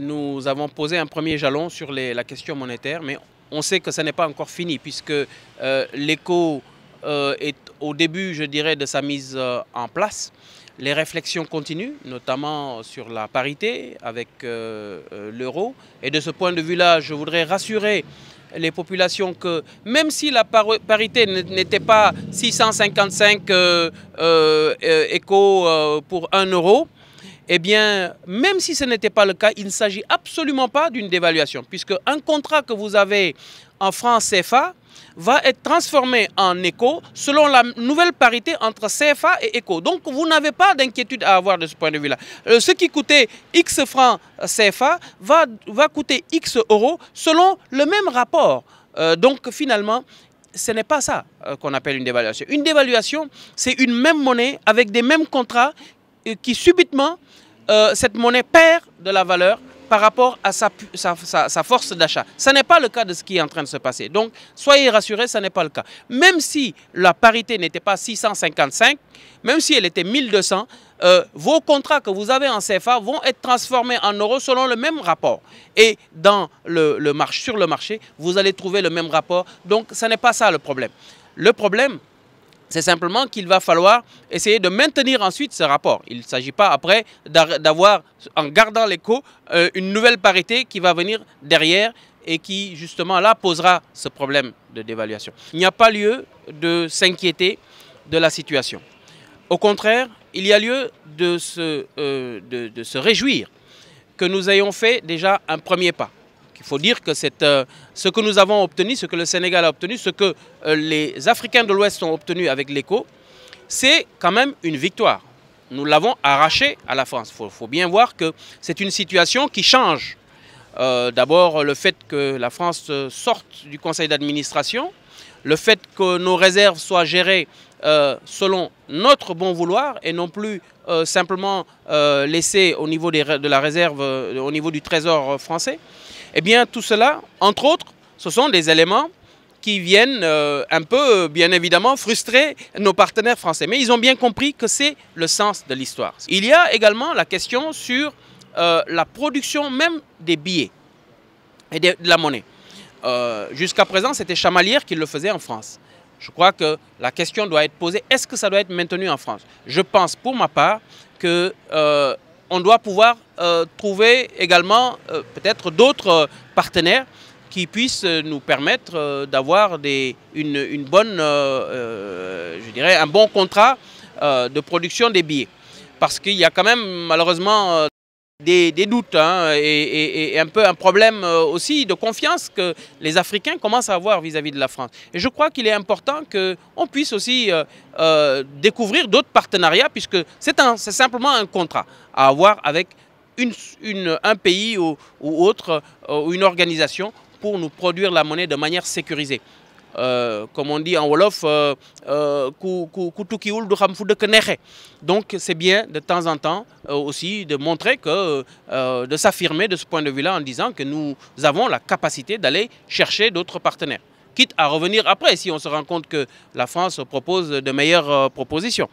Nous avons posé un premier jalon sur la question monétaire, mais on sait que ce n'est pas encore fini puisque l'éco euh, l'écho euh, est au début, je dirais, de sa mise euh, en place. Les réflexions continuent, notamment sur la parité avec l'euro. Et de ce point de vue-là, je voudrais rassurer les populations que même si la parité n'était pas 655 échos pour 1 euro, eh bien, même si ce n'était pas le cas, il ne s'agit absolument pas d'une dévaluation, puisque un contrat que vous avez en franc CFA va être transformé en éco selon la nouvelle parité entre CFA et éco. Donc, vous n'avez pas d'inquiétude à avoir de ce point de vue-là. Euh, ce qui coûtait X francs CFA va, coûter X euros selon le même rapport. Euh, donc, finalement, ce n'est pas ça euh, qu'on appelle une dévaluation. Une dévaluation, c'est une même monnaie avec des mêmes contrats qui subitement, euh, cette monnaie perd de la valeur par rapport à sa, sa, force d'achat. Ce n'est pas le cas de ce qui est en train de se passer. Donc, soyez rassurés, ce n'est pas le cas. Même si la parité n'était pas 655, même si elle était 1200, euh, vos contrats que vous avez en CFA vont être transformés en euros selon le même rapport. Et dans le, le marché, sur le marché, vous allez trouver le même rapport. Donc, ce n'est pas ça le problème. Le problème, c'est simplement qu'il va falloir essayer de maintenir ensuite ce rapport. Il ne s'agit pas après d'avoir, en gardant l'écho, euh, une nouvelle parité qui va venir derrière et qui justement là posera ce problème de dévaluation. Il n'y a pas lieu de s'inquiéter de la situation. Au contraire, il y a lieu de se, euh, de se réjouir que nous ayons fait déjà un premier pas il faut dire que euh, ce que nous avons obtenu, ce que le Sénégal a obtenu, ce que euh, les Africains de l'Ouest ont obtenu avec l'écho, c'est quand même une victoire. Nous l'avons arraché à la France. Il faut, bien voir que c'est une situation qui change. Euh, d'abord, le fait que la France sorte du conseil d'administration, le fait que nos réserves soient gérées selon notre bon vouloir et non plus simplement laissées au niveau de la réserve, au niveau du trésor français. Eh bien, tout cela, entre autres, ce sont des éléments qui viennent euh, un peu, euh, bien évidemment, frustrer nos partenaires français. Mais ils ont bien compris que c'est le sens de l'histoire. Il y a également la question sur euh, la production même des billets et de, la monnaie. Jusqu'à présent, c'était Chamalière qui le faisait en France. Je crois que la question doit être posée, est-ce que ça doit être maintenu en France Je pense pour ma part que on doit pouvoir euh, trouver également euh, peut-être d'autres euh, partenaires qui puissent nous permettre d'avoir une, bonne, je dirais, un bon contrat de production des billets. Parce qu'il y a quand même malheureusement des, doutes hein, et, un peu un problème euh, aussi de confiance que les Africains commencent à avoir vis-à-vis de la France. Et je crois qu'il est important qu'on puisse aussi euh, euh, découvrir d'autres partenariats puisque c'est simplement un contrat à avoir avec un pays ou autre ou une organisation pour nous produire la monnaie de manière sécurisée. Euh, comme on dit en wolof euh, euh, donc c'est bien de temps en temps aussi de montrer que de s'affirmer de ce point de vue-là en disant que nous avons la capacité d'aller chercher d'autres partenaires quitte à revenir après si on se rend compte que la France propose de meilleures propositions.